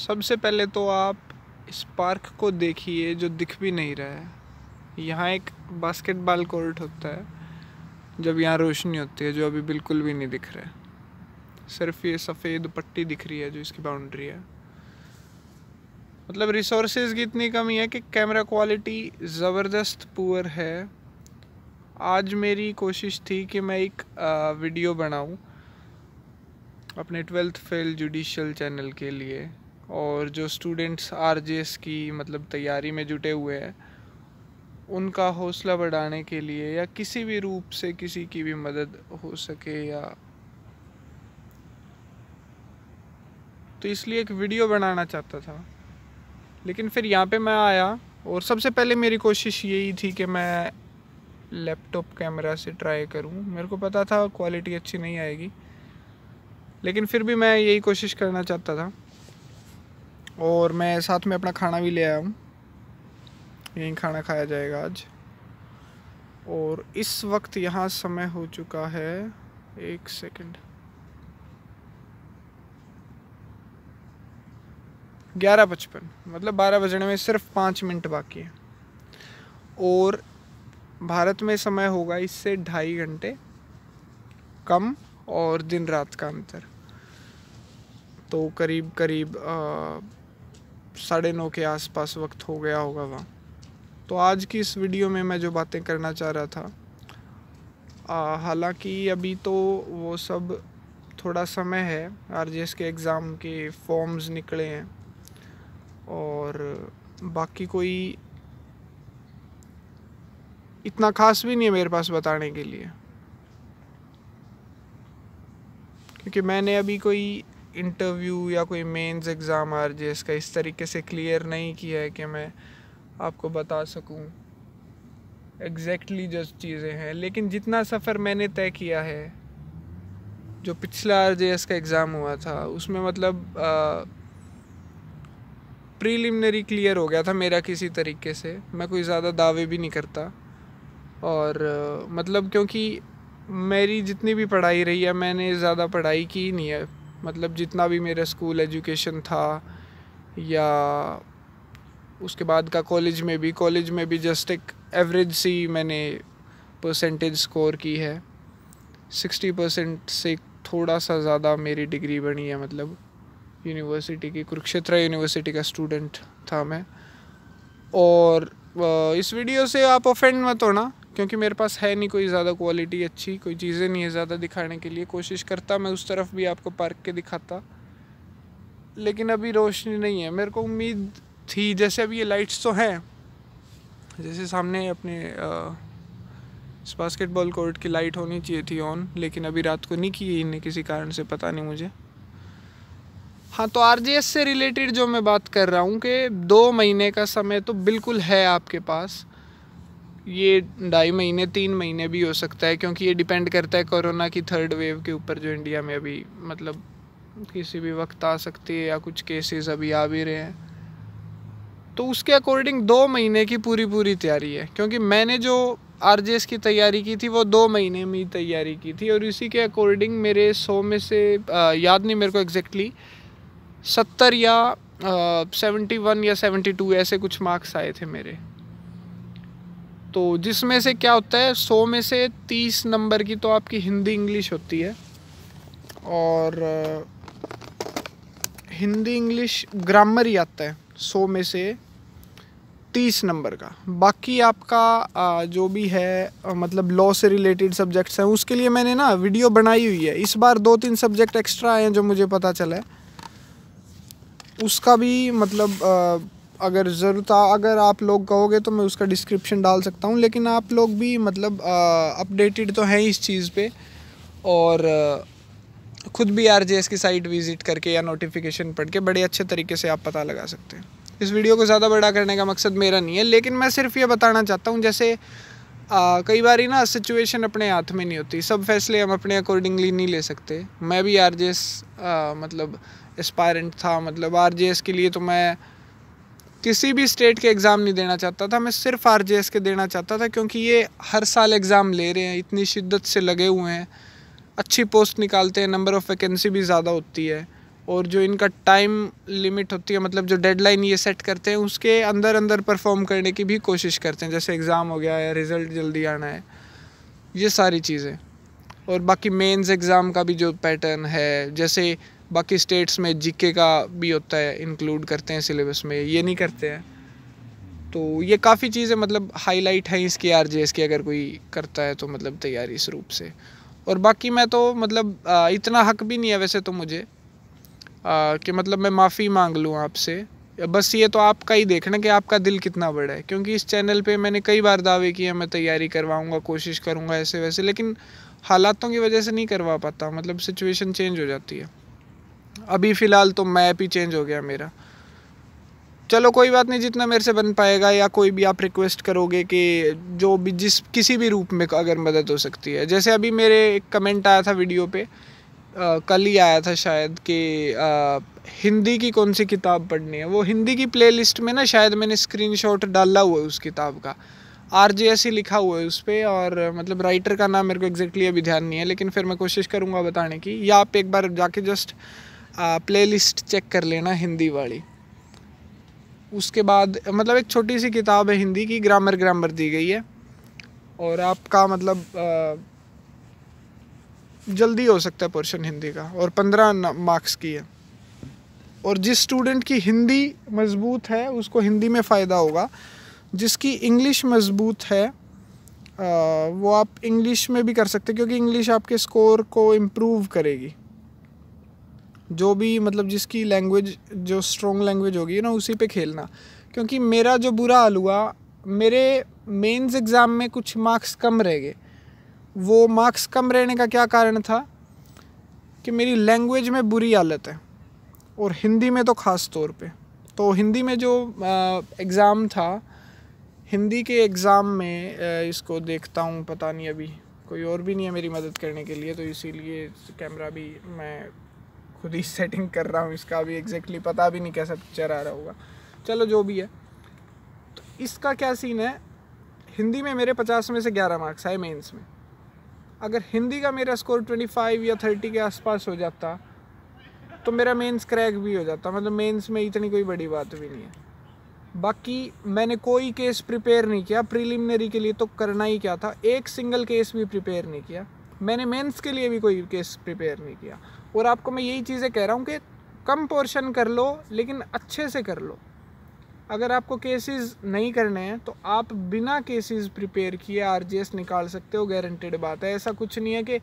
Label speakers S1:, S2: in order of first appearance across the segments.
S1: सबसे पहले तो आप इस पार्क को देखिए जो दिख भी नहीं रहा है यहाँ एक बास्केटबॉल कोर्ट होता है जब यहाँ रोशनी होती है जो अभी बिल्कुल भी नहीं दिख रहा है सिर्फ ये सफ़ेद पट्टी दिख रही है जो इसकी बाउंड्री है मतलब रिसोर्सेज की इतनी कमी है कि कैमरा क्वालिटी ज़बरदस्त पुअर है आज मेरी कोशिश थी कि मैं एक वीडियो बनाऊं अपने ट्वेल्थ फेल जुडिशल चैनल के लिए और जो स्टूडेंट्स आर की मतलब तैयारी में जुटे हुए हैं उनका हौसला बढ़ाने के लिए या किसी भी रूप से किसी की भी मदद हो सके या तो इसलिए एक वीडियो बनाना चाहता था लेकिन फिर यहाँ पे मैं आया और सबसे पहले मेरी कोशिश यही थी कि मैं लैपटॉप कैमरा से ट्राई करूँ मेरे को पता था क्वालिटी अच्छी नहीं आएगी लेकिन फिर भी मैं यही कोशिश करना चाहता था और मैं साथ में अपना खाना भी ले आया हूँ यहीं खाना खाया जाएगा आज और इस वक्त यहाँ समय हो चुका है एक सेकंड ग्यारह पचपन मतलब बारह बजने में सिर्फ पाँच मिनट बाकी है और भारत में समय होगा इससे ढाई घंटे कम और दिन रात का अंतर तो करीब करीब आ, साढ़े नौ के आसपास वक्त हो गया होगा वहाँ तो आज की इस वीडियो में मैं जो बातें करना चाह रहा था हालांकि अभी तो वो सब थोड़ा समय है आर के एग्ज़ाम के फॉर्म्स निकले हैं और बाकी कोई इतना ख़ास भी नहीं है मेरे पास बताने के लिए क्योंकि मैंने अभी कोई इंटरव्यू या कोई मेंस एग्ज़ाम आर जे का इस तरीके से क्लियर नहीं किया है कि मैं आपको बता सकूं एग्जैक्टली जो चीज़ें हैं लेकिन जितना सफ़र मैंने तय किया है जो पिछला आर जे का एग्ज़ाम हुआ था उसमें मतलब प्रीलिमिनरी क्लियर हो गया था मेरा किसी तरीके से मैं कोई ज़्यादा दावे भी नहीं करता और आ, मतलब क्योंकि मेरी जितनी भी पढ़ाई रही है मैंने ज़्यादा पढ़ाई की ही नहीं है मतलब जितना भी मेरा स्कूल एजुकेशन था या उसके बाद का कॉलेज में भी कॉलेज में भी जस्ट एक एवरेज सी मैंने परसेंटेज स्कोर की है सिक्सटी परसेंट से थोड़ा सा ज़्यादा मेरी डिग्री बनी है मतलब यूनिवर्सिटी की कुरुक्षेत्र यूनिवर्सिटी का स्टूडेंट था मैं और इस वीडियो से आप ऑफेंड मत होना क्योंकि मेरे पास है नहीं कोई ज़्यादा क्वालिटी अच्छी कोई चीज़ें नहीं है ज़्यादा दिखाने के लिए कोशिश करता मैं उस तरफ भी आपको पार्क के दिखाता लेकिन अभी रोशनी नहीं है मेरे को उम्मीद थी जैसे अभी ये लाइट्स तो हैं जैसे सामने अपने बास्केटबॉल कोर्ट की लाइट होनी चाहिए थी ऑन लेकिन अभी रात को नहीं की इन्हें किसी कारण से पता नहीं मुझे हाँ तो आर से रिलेटेड जो मैं बात कर रहा हूँ कि दो महीने का समय तो बिल्कुल है आपके पास ये ढाई महीने तीन महीने भी हो सकता है क्योंकि ये डिपेंड करता है कोरोना की थर्ड वेव के ऊपर जो इंडिया में अभी मतलब किसी भी वक्त आ सकती है या कुछ केसेस अभी आ भी रहे हैं तो उसके अकॉर्डिंग दो महीने की पूरी पूरी तैयारी है क्योंकि मैंने जो आर की तैयारी की थी वो दो महीने में ही तैयारी की थी और इसी के अकॉर्डिंग मेरे सौ में से आ, याद नहीं मेरे को एग्जैक्टली सत्तर या सेवेंटी वन या सेवेंटी टू ऐसे कुछ मार्क्स आए थे मेरे तो जिसमें से क्या होता है सौ में से तीस नंबर की तो आपकी हिंदी इंग्लिश होती है और हिंदी इंग्लिश ग्रामर ही आता है सौ में से तीस नंबर का बाकी आपका जो भी है मतलब लॉ से रिलेटेड सब्जेक्ट्स हैं उसके लिए मैंने ना वीडियो बनाई हुई है इस बार दो तीन सब्जेक्ट एक्स्ट्रा आए हैं जो मुझे पता चला है उसका भी मतलब अगर ज़रूरत अगर आप लोग कहोगे तो मैं उसका डिस्क्रिप्शन डाल सकता हूँ लेकिन आप लोग भी मतलब अपडेटेड तो हैं इस चीज़ पे और खुद भी आर की साइट विज़िट करके या नोटिफिकेशन पढ़ के बड़े अच्छे तरीके से आप पता लगा सकते हैं इस वीडियो को ज़्यादा बड़ा करने का मकसद मेरा नहीं है लेकिन मैं सिर्फ ये बताना चाहता हूँ जैसे आ, कई बार ही ना सिचुएशन अपने हाथ में नहीं होती सब फैसले हम अपने अकॉर्डिंगली नहीं ले सकते मैं भी आर मतलब एस्पायरेंट था मतलब आर के लिए तो मैं किसी भी स्टेट के एग्ज़ाम नहीं देना चाहता था मैं सिर्फ आर के देना चाहता था क्योंकि ये हर साल एग्ज़ाम ले रहे हैं इतनी शिद्दत से लगे हुए हैं अच्छी पोस्ट निकालते हैं नंबर ऑफ़ वैकेंसी भी ज़्यादा होती है और जो इनका टाइम लिमिट होती है मतलब जो डेडलाइन ये सेट करते हैं उसके अंदर अंदर परफॉर्म करने की भी कोशिश करते हैं जैसे एग्ज़ाम हो गया है रिज़ल्ट जल्दी आना है ये सारी चीज़ें और बाकी मेंस एग्ज़ाम का भी जो पैटर्न है जैसे बाकी स्टेट्स में जीके का भी होता है इंक्लूड करते हैं सिलेबस में ये नहीं करते हैं तो ये काफ़ी चीज़ें मतलब हाईलाइट हैं इसकी आर की अगर कोई करता है तो मतलब तैयारी इस रूप से और बाकी मैं तो मतलब इतना हक भी नहीं है वैसे तो मुझे कि मतलब मैं माफ़ी मांग लूँ आपसे बस ये तो आपका ही देखना कि आपका दिल कितना बड़ा है क्योंकि इस चैनल पे मैंने कई बार दावे किए मैं तैयारी करवाऊंगा कोशिश करूंगा ऐसे वैसे लेकिन हालातों की वजह से नहीं करवा पाता मतलब सिचुएशन चेंज हो जाती है अभी फ़िलहाल तो मैप ही चेंज हो गया मेरा चलो कोई बात नहीं जितना मेरे से बन पाएगा या कोई भी आप रिक्वेस्ट करोगे कि जो भी जिस किसी भी रूप में अगर मदद हो सकती है जैसे अभी मेरे एक कमेंट आया था वीडियो पे आ, कल ही आया था शायद कि आ, हिंदी की कौन सी किताब पढ़नी है वो हिंदी की प्लेलिस्ट में ना शायद मैंने स्क्रीनशॉट डाला हुआ है उस किताब का आर जे एस ही लिखा हुआ है उस पर और मतलब राइटर का नाम मेरे को एग्जैक्टली अभी ध्यान नहीं है लेकिन फिर मैं कोशिश करूँगा बताने की या आप एक बार जाके जस्ट प्लेलिस्ट चेक कर लेना हिंदी वाली उसके बाद मतलब एक छोटी सी किताब है हिंदी की ग्रामर ग्रामर दी गई है और आपका मतलब जल्दी हो सकता है पोर्शन हिंदी का और पंद्रह मार्क्स की है और जिस स्टूडेंट की हिंदी मजबूत है उसको हिंदी में फ़ायदा होगा जिसकी इंग्लिश मजबूत है वो आप इंग्लिश में भी कर सकते क्योंकि इंग्लिश आपके स्कोर को इम्प्रूव करेगी जो भी मतलब जिसकी लैंग्वेज जो स्ट्रॉन्ग लैंग्वेज होगी ना उसी पे खेलना क्योंकि मेरा जो बुरा हाल हुआ मेरे मेंस एग्ज़ाम में कुछ मार्क्स कम रह गए वो मार्क्स कम रहने का क्या कारण था कि मेरी लैंग्वेज में बुरी हालत है और हिंदी में तो ख़ास तौर पे तो हिंदी में जो एग्ज़ाम था हिंदी के एग्ज़ाम में इसको देखता हूँ पता नहीं अभी कोई और भी नहीं है मेरी मदद करने के लिए तो इसीलिए कैमरा भी मैं खुद ही सेटिंग कर रहा हूँ इसका अभी एग्जैक्टली पता भी नहीं कैसा पिक्चर आ रहा होगा चलो जो भी है तो इसका क्या सीन है हिंदी में मेरे पचास में से ग्यारह मार्क्स आए मेंस में अगर हिंदी का मेरा स्कोर ट्वेंटी फाइव या थर्टी के आसपास हो जाता तो मेरा मेंस क्रैक भी हो जाता मतलब मेंस में इतनी कोई बड़ी बात भी नहीं है बाकी मैंने कोई केस प्रिपेयर नहीं किया प्रीलिमिनरी के लिए तो करना ही क्या था एक सिंगल केस भी प्रिपेयर नहीं किया मैंने मेंस के लिए भी कोई केस प्रिपेयर नहीं किया और आपको मैं यही चीज़ें कह रहा हूँ कि कम पोर्शन कर लो लेकिन अच्छे से कर लो अगर आपको केसेस नहीं करने हैं तो आप बिना केसेस प्रिपेयर किए आर निकाल सकते हो गारंटेड बात है ऐसा कुछ नहीं है कि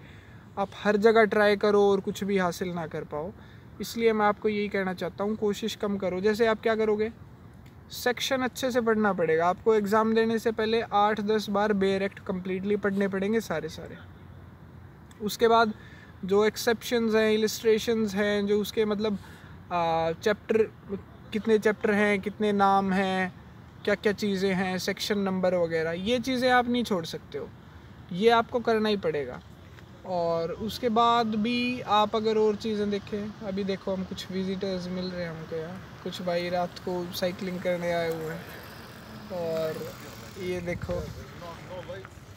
S1: आप हर जगह ट्राई करो और कुछ भी हासिल ना कर पाओ इसलिए मैं आपको यही कहना चाहता हूँ कोशिश कम करो जैसे आप क्या करोगे सेक्शन अच्छे से पढ़ना पड़ेगा आपको एग्ज़ाम देने से पहले आठ दस बार बेर एक्ट कम्प्लीटली पढ़ने पड़ेंगे सारे सारे उसके बाद जो एक्सेप्शन हैं इलिस्ट्रेशंस हैं जो उसके मतलब चैप्टर कितने चैप्टर हैं कितने नाम हैं क्या क्या चीज़ें हैं सेक्शन नंबर वगैरह ये चीज़ें आप नहीं छोड़ सकते हो ये आपको करना ही पड़ेगा और उसके बाद भी आप अगर और चीज़ें देखें अभी देखो हम कुछ विजिटर्स मिल रहे हैं हमको यहाँ कुछ भाई रात को साइकिलिंग करने आए हुए हैं और ये देखो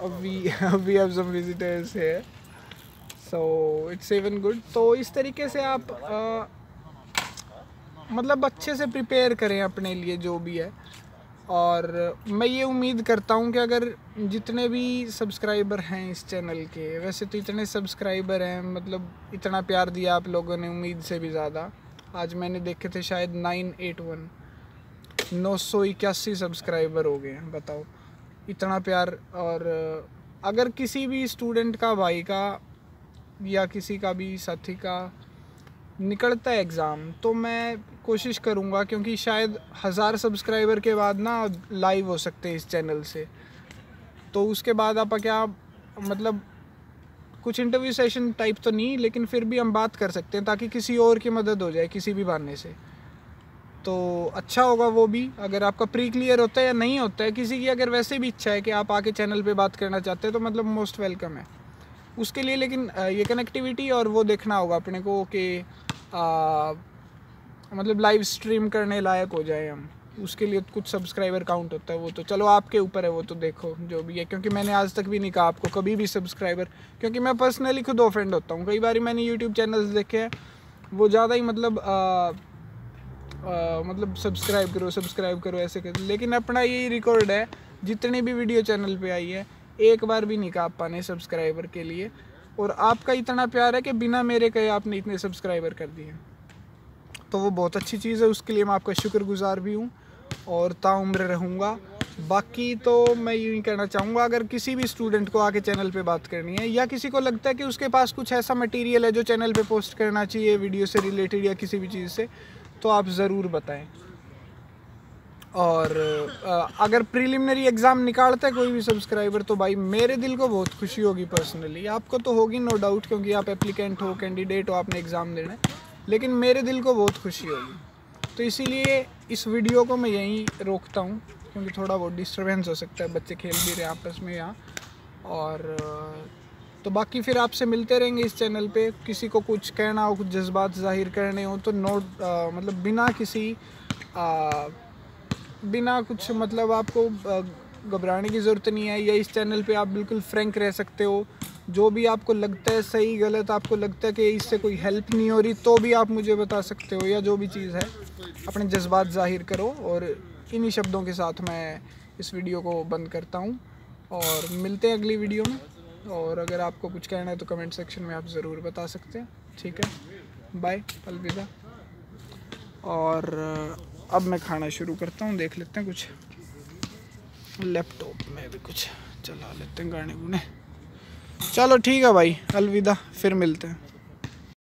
S1: अभी अभी अब सब विजिटर्स है सो इट्स इवन गुड तो इस तरीके से आप आ, मतलब अच्छे से प्रिपेयर करें अपने लिए जो भी है और मैं ये उम्मीद करता हूँ कि अगर जितने भी सब्सक्राइबर हैं इस चैनल के वैसे तो इतने सब्सक्राइबर हैं मतलब इतना प्यार दिया आप लोगों ने उम्मीद से भी ज़्यादा आज मैंने देखे थे शायद नाइन एट वन नौ सौ इक्यासी सब्सक्राइबर हो गए हैं बताओ इतना प्यार और अगर किसी भी स्टूडेंट का भाई का या किसी का भी साथी का निकलता है एग्ज़ाम तो मैं कोशिश करूँगा क्योंकि शायद हज़ार सब्सक्राइबर के बाद ना लाइव हो सकते हैं इस चैनल से तो उसके बाद आप क्या मतलब कुछ इंटरव्यू सेशन टाइप तो नहीं लेकिन फिर भी हम बात कर सकते हैं ताकि किसी और की मदद हो जाए किसी भी बहाने से तो अच्छा होगा वो भी अगर आपका प्री क्लियर होता है या नहीं होता है किसी की अगर वैसे भी इच्छा है कि आप आके चैनल पे बात करना चाहते हैं तो मतलब मोस्ट वेलकम है उसके लिए लेकिन ये कनेक्टिविटी और वो देखना होगा अपने को कि मतलब लाइव स्ट्रीम करने लायक हो जाए हम उसके लिए कुछ सब्सक्राइबर काउंट होता है वो तो चलो आपके ऊपर है वो तो देखो जो भी है क्योंकि मैंने आज तक भी नहीं कहा आपको कभी भी सब्सक्राइबर क्योंकि मैं पर्सनली खुद ऑफेंड होता हूँ कई बार मैंने यूट्यूब चैनल्स देखे हैं वो ज़्यादा ही मतलब आ, आ, मतलब सब्सक्राइब करो सब्सक्राइब करो ऐसे कर लेकिन अपना यही रिकॉर्ड है जितनी भी वीडियो चैनल पे आई है एक बार भी नहीं काप पाने सब्सक्राइबर के लिए और आपका इतना प्यार है कि बिना मेरे कहे आपने इतने सब्सक्राइबर कर दिए तो वो बहुत अच्छी चीज़ है उसके लिए मैं आपका शुक्रगुजार भी हूँ और ताउम्र रहूँगा बाकी तो मैं यू ही कहना चाहूँगा अगर किसी भी स्टूडेंट को आके चैनल पे बात करनी है या किसी को लगता है कि उसके पास कुछ ऐसा मटेरियल है जो चैनल पे पोस्ट करना चाहिए वीडियो से रिलेटेड या किसी भी चीज़ से तो आप ज़रूर बताएं और अगर प्रीलिमिनरी एग्ज़ाम निकालता है कोई भी सब्सक्राइबर तो भाई मेरे दिल को बहुत खुशी होगी पर्सनली आपको तो होगी नो डाउट क्योंकि आप एप्लीकेंट हो कैंडिडेट हो आपने एग्ज़ाम देना है लेकिन मेरे दिल को बहुत खुशी होगी तो इसीलिए इस वीडियो को मैं यहीं रोकता हूँ क्योंकि थोड़ा बहुत डिस्टर्बेंस हो सकता है बच्चे खेल भी रहे आपस में यहाँ और तो बाकी फिर आपसे मिलते रहेंगे इस चैनल पे किसी को कुछ कहना हो कुछ जज्बात जाहिर करने हो तो नोट मतलब बिना किसी आ, बिना कुछ मतलब आपको घबराने की ज़रूरत नहीं है या इस चैनल पे आप बिल्कुल फ्रैंक रह सकते हो जो भी आपको लगता है सही गलत आपको लगता है कि इससे कोई हेल्प नहीं हो रही तो भी आप मुझे बता सकते हो या जो भी चीज़ है अपने जज्बात ज़ाहिर करो और इन्हीं शब्दों के साथ मैं इस वीडियो को बंद करता हूँ और मिलते हैं अगली वीडियो में और अगर आपको कुछ कहना है तो कमेंट सेक्शन में आप ज़रूर बता सकते हैं ठीक है बाय अलविदा और अब मैं खाना शुरू करता हूँ देख लेते हैं कुछ लैपटॉप में भी कुछ चला लेते हैं गाने गुने चलो ठीक है भाई अलविदा फिर मिलते हैं